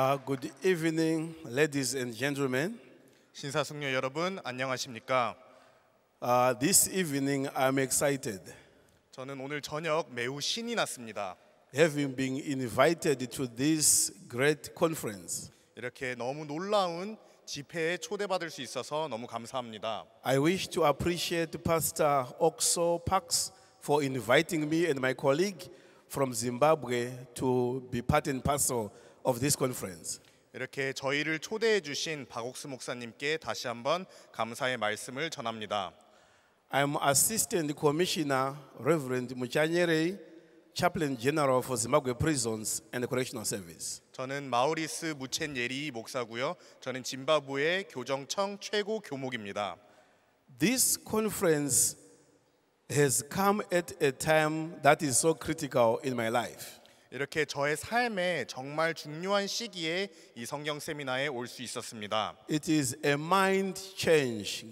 Uh, good evening, ladies and gentlemen. 신사숙녀 여러분 안녕하십니까? Uh, this evening I'm excited, 저는 오늘 저녁 매우 신이 났습니다. having been invited to this great conference. 이렇게 너무 놀라운 집회에 초대받을 수 있어서 너무 감사합니다. I wish to appreciate Pastor Oxo Parks for inviting me and my colleague from Zimbabwe to be part and parcel of this conference. 이렇게 저희를 초대해 주신 박옥수 목사님께 다시 한번 감사의 말씀을 전합니다. I'm Assistant Commissioner Reverend Muchanyere, Chaplain General for Zimbabwe Prisons and Correctional Service. 저는 마우리스 무첸예리 목사고요. 저는 짐바브웨 교정청 최고 교목입니다. This conference has come at a time that is so critical in my life. 이렇게 저의 삶에 정말 중요한 시기에 이 성경 세미나에 올 수 있었습니다. It is a mind change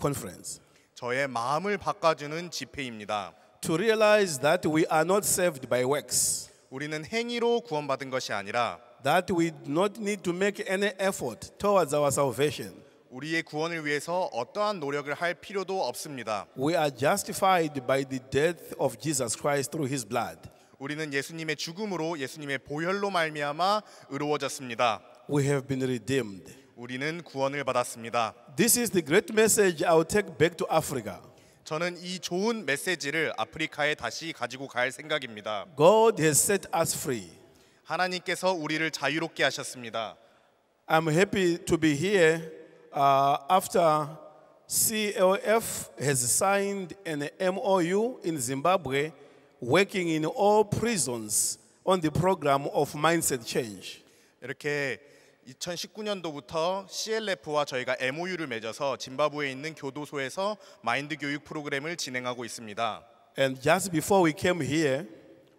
conference. 저의 마음을 바꿔주는 집회입니다. To realize that we are not saved by works. 우리는 행위로 구원받은 것이 아니라 that we do not need to make any effort towards our salvation. 우리의 구원을 위해서 어떠한 노력을 할 필요도 없습니다. We are justified by the death of Jesus Christ through his blood. 우리는 예수님의 죽음으로 예수님의 보혈로 말미암아 의로워졌습니다. We have been redeemed. 우리는 구원을 받았습니다. This is the great message I will take back to Africa. 저는 이 좋은 메시지를 아프리카에 다시 가지고 갈 생각입니다. God has set us free. 하나님께서 우리를 자유롭게 하셨습니다. I'm happy to be here uh, after CLF has signed an MOU in Zimbabwe working in all prisons on the program of mindset change. 이렇게 2019년도부터 CLF와 저희가 MOU를 맺어서 짐바브웨에 있는 교도소에서 마인드 교육 프로그램을 진행하고 있습니다. And just before we came here,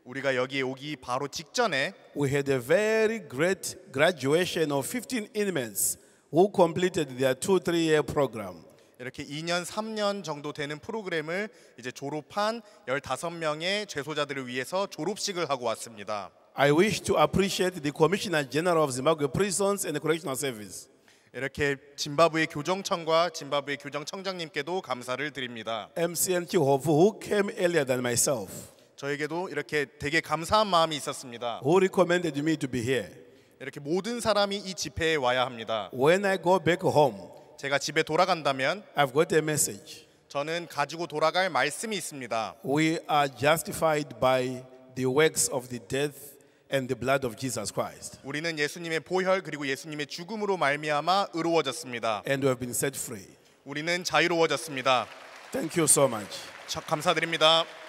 우리가 여기 오기 바로 직전에 we had a very great graduation of 15 inmates who completed their 2-3 year program. 이렇게 2년, 3년 정도 되는 프로그램을 이제 졸업한 15명의 죄소자들을 위해서 졸업식을 하고 왔습니다. I wish to appreciate the Commissioner General of Zimbabwe Prisons and Correctional Service. 이렇게 짐바브웨 교정청과 짐바브웨 교정청장님께도 감사를 드립니다. MCN Chihofu who came earlier than myself. 저에게도 이렇게 되게 감사한 마음이 있었습니다. Who recommended me to be here. 이렇게 모든 사람이 이 집회에 와야 합니다. When I go back home. 제가 집에 돌아간다면 I've got a message. 저는 가지고 돌아갈 말씀이 있습니다. We are justified by the works of the death and the blood of Jesus Christ. 우리는 예수님의 보혈 그리고 예수님의 죽음으로 말미암아 의로워졌습니다. And we have been set free. 우리는 자유로워졌습니다. Thank you so much. 감사드립니다.